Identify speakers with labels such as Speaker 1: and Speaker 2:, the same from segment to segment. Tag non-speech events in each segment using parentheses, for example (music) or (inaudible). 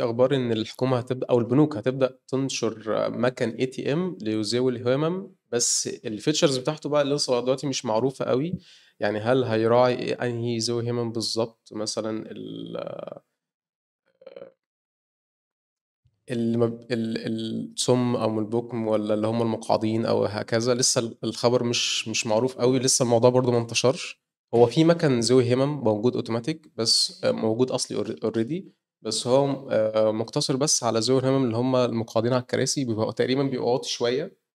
Speaker 1: اخبار ان الحكومه هتبدا او البنوك هتبدا تنشر مكن اي تي ام ليزاول الهمم بس الفيتشرز بتاعته بقى لسه دلوقتي مش معروفه قوي يعني هل هيراعي انهي ذوي همم بالظبط مثلا ال المب... السم او البكم ولا اللي هم المقعدين او هكذا لسه الخبر مش مش معروف قوي لسه الموضوع برضو ما انتشرش هو في مكن ذوي همم موجود اوتوماتيك بس موجود اصلي اوريدي بس هو آه، مقتصر بس على ذوي الهمم اللي هم المقعدين على الكراسي بيبقوا تقريبا بيبقوا واطي شويه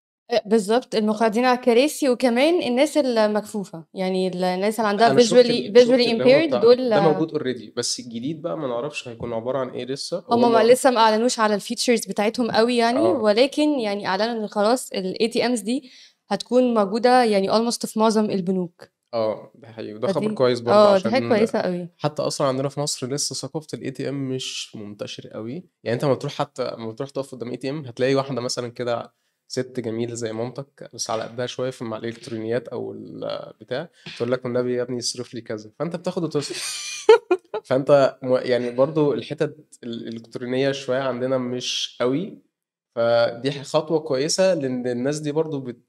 Speaker 2: بالظبط المقعدين على الكراسي وكمان الناس المكفوفه يعني الناس اللي عندها فيجوالي فيجوالي امبيرد دول ده موجود
Speaker 1: اوريدي بس الجديد بقى ما نعرفش هيكون عباره عن ايه لسه هم ما لسه
Speaker 2: ما اعلنوش على الفيتشرز بتاعتهم قوي يعني آه. ولكن يعني اعلنوا ان خلاص الاي تي امز دي هتكون موجوده يعني اولموست في معظم البنوك
Speaker 1: آه، ده حقيقي وده خبر كويس برضه آه دي حاجة كويسة قوي حتى أصلًا عندنا في مصر لسه ثقافة ام مش منتشرة قوي يعني أنت لما تروح حتى لما تروح تقف قدام ATM هتلاقي واحدة مثلًا كده سِت جميلة زي مامتك بس على قدها شوية في مع الإلكترونيات أو البتاع تقول لك والنبي يا ابني اصرف لي كذا، فأنت بتاخد وتصرف. (laughs) فأنت يعني برضه الحتت الإلكترونية شوية عندنا مش قوي فدي خطوة كويسة لإن الناس دي برضه بت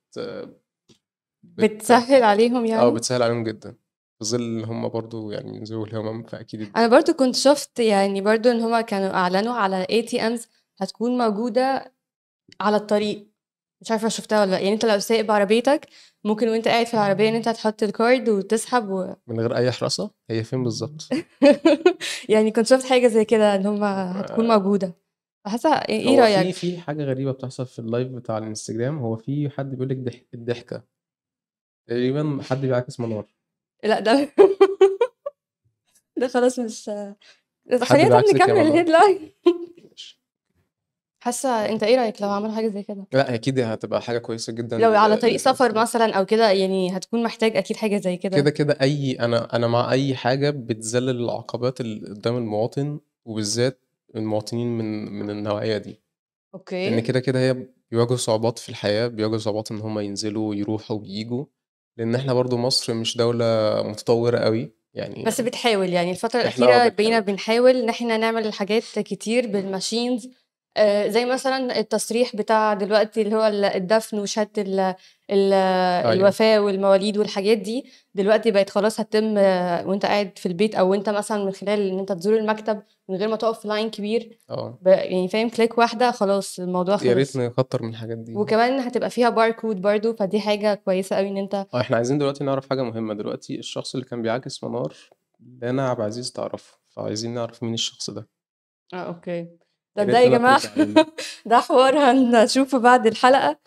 Speaker 1: بتسهل عليهم آه، يعني اه بتسهل عليهم جدا في ظل هم برضو يعني ينزلوا الهمم فاكيد
Speaker 2: انا برضو كنت شفت يعني برضو ان هم كانوا اعلنوا على اي تي امز هتكون موجوده على الطريق مش عارفه شفتها ولا يعني انت لو سايق بعربيتك ممكن وانت قاعد في العربيه ان انت هتحط الكارد وتسحب و...
Speaker 1: من غير اي حراسه هي فين بالظبط
Speaker 2: (laughs) يعني كنت شفت حاجه زي كده ان هم هتكون آه. موجوده فحاسه ايه رايك
Speaker 1: في في حاجه غريبه بتحصل في اللايف بتاع الانستجرام هو في حد بيقول لك الضحكه تقريبا حد بيعكس منار
Speaker 2: لا ده (laughs) ده خلاص مش خلينا طب نكمل الهيدلاين حاسه انت ايه رايك لو عملوا حاجه زي كده
Speaker 1: لا اكيد هتبقى حاجه كويسه جدا لو على طريق
Speaker 2: آه، سفر آه. مثلا او كده يعني هتكون محتاج اكيد حاجه زي كده كده
Speaker 1: كده اي انا انا مع اي حاجه بتذلل العقبات اللي قدام المواطن وبالذات المواطنين من من النوعيه دي اوكي لان كده كده هي بيواجهوا صعوبات في الحياه بيواجهوا صعوبات ان هم ينزلوا ويروحوا وييجوا لان احنا برضو مصر مش دوله متطوره قوي يعني بس
Speaker 2: بتحاول يعني الفتره آه، الاخيره بقينا بنحاول ان احنا نعمل حاجات كتير بالماشينز آه، زي مثلا التصريح بتاع دلوقتي اللي هو الدفن وشهاده أيوه. الوفاه والمواليد والحاجات دي دلوقتي بقت خلاص هتتم آه، وانت قاعد في البيت او انت مثلا من خلال ان انت تزور المكتب من غير ما تقف في لاين كبير اه يعني فاهم كليك واحده خلاص الموضوع خلاص يا ريت
Speaker 1: نكتر من الحاجات دي
Speaker 2: وكمان هتبقى فيها باركود برضو فدي حاجه كويسه قوي ان انت اه
Speaker 1: احنا عايزين دلوقتي نعرف حاجه مهمه دلوقتي الشخص اللي كان بيعاكس منار لنا عبد العزيز تعرفه فعايزين نعرف مين الشخص ده
Speaker 2: اه اوكي ده ده يا جماعه يعني (laughs) ده حوار هنشوفه بعد الحلقه